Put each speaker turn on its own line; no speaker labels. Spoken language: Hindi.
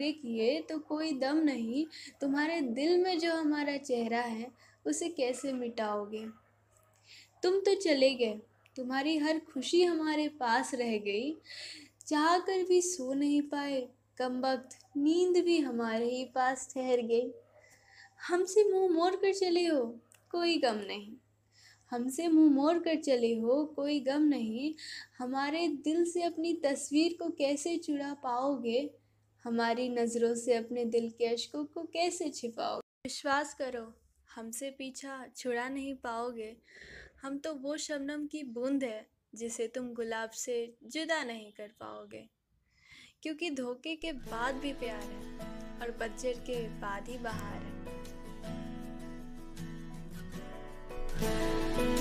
टुकड़े किए तो कोई दम नहीं तुम्हारे दिल में जो हमारा चेहरा है उसे कैसे मिटाओगे तुम तो चले गए तुम्हारी हर खुशी हमारे पास रह गई चाह कर भी सो नहीं पाए कम वक्त नींद भी हमारे ही पास ठहर गई हमसे मुंह मोड़ कर चले हो कोई गम नहीं हमसे मुंह मोड़ कर चले हो कोई गम नहीं हमारे दिल से अपनी तस्वीर को कैसे चुरा पाओगे हमारी नज़रों से अपने दिल के अशकों को कैसे छिपाओगे विश्वास करो हमसे पीछा छुड़ा नहीं पाओगे हम तो वो शबनम की बूंद है जिसे तुम गुलाब से जुदा नहीं कर पाओगे क्योंकि धोखे के बाद भी प्यार है और बजर के बाद ही बहार है